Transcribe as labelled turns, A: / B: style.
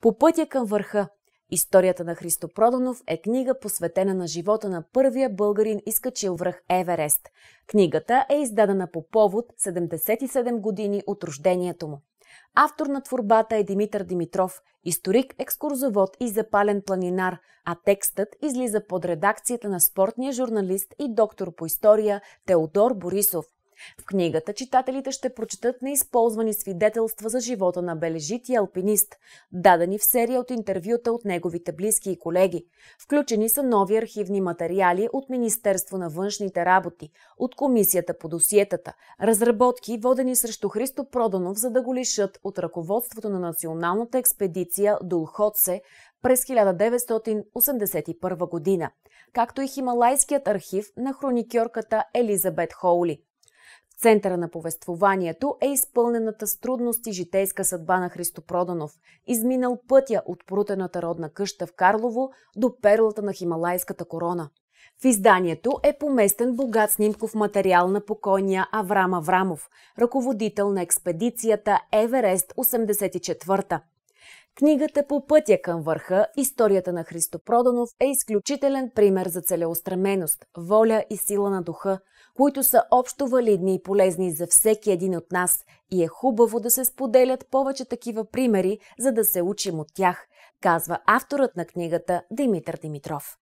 A: По пътя към върха. Историята на Христо Проданов е книга посветена на живота на първия българин изкачил връх Еверест. Книгата е издадена по повод 77 години от рождението му. Автор на творбата е Димитър Димитров, историк-екскурзовод и запален планинар, а текстът излиза под редакцията на спортния журналист и доктор по история Теодор Борисов – в книгата читателите ще прочитат неизползвани свидетелства за живота на бележити алпинист, дадени в серия от интервюта от неговите близки и колеги. Включени са нови архивни материали от Министерство на външните работи, от Комисията по досиетата, разработки водени срещу Христо Проданов, за да го лишат от ръководството на националната експедиция до през 1981 година, както и Хималайският архив на хроникьорката Елизабет Хоули центъра на повествованието е изпълнената с трудности житейска съдба на Проданов, изминал пътя от прутената родна къща в Карлово до перлата на Хималайската корона. В изданието е поместен богат снимков материал на покойния Аврам Аврамов, ръководител на експедицията Еверест 84-та, Книгата по пътя към върха Историята на Христо Проданов е изключителен пример за целеустременост, воля и сила на духа, които са общо валидни и полезни за всеки един от нас и е хубаво да се споделят повече такива примери, за да се учим от тях, казва авторът на книгата Димитър Димитров.